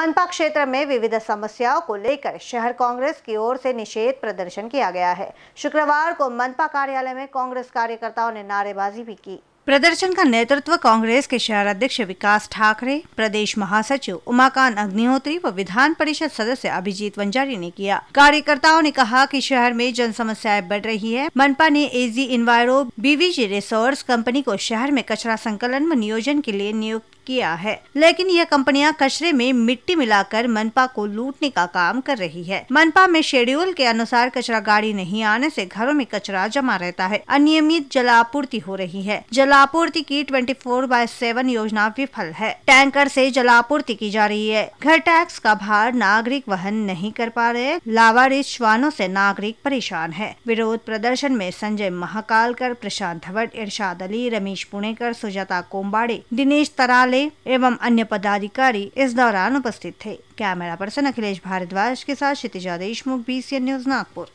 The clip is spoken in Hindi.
मनपा क्षेत्र में विविध समस्याओं को लेकर शहर कांग्रेस की ओर से निषेध प्रदर्शन किया गया है शुक्रवार को मनपा कार्यालय में कांग्रेस कार्यकर्ताओं ने नारेबाजी भी की प्रदर्शन का नेतृत्व कांग्रेस के शहर अध्यक्ष विकास ठाकरे प्रदेश महासचिव उमाकांत अग्निहोत्री व विधान परिषद सदस्य अभिजीत वंजारी ने किया कार्यकर्ताओं ने कहा कि शहर में जन समस्याएं बढ़ रही है मनपा ने AG enviro BVG resource company को शहर में कचरा संकलन व नियोजन के लिए नियुक्त किया है लेकिन यह कंपनियां कचरे में मिट्टी मिलाकर मनपा को लूटने का काम कर रही है मनपा में शेड्यूल के अनुसार कचरा गाड़ी नहीं आने से घरों में कचरा जमा रहता है अनियमित जलापूर्ति हो रही है जलापूर्ति की ट्वेंटी फोर बाय सेवन योजना विफल है टैंकर से जलापूर्ति की जा रही है घर टैक्स का भार नागरिक वहन नहीं कर पा रहे लावारिस श्वानों से नागरिक परेशान है विरोध प्रदर्शन में संजय महाकालकर प्रशांत धवट इरशाद अली रमेश पुणेकर सुजाता कोम्बाड़े दिनेश तराले आरए एवं अन्य पदाधिकारी इस दौरान उपस्थित थे कैमरा पर्सन अखिलेश भारद्वाज के साथ क्षितिजा देशमुख बी न्यूज नागपुर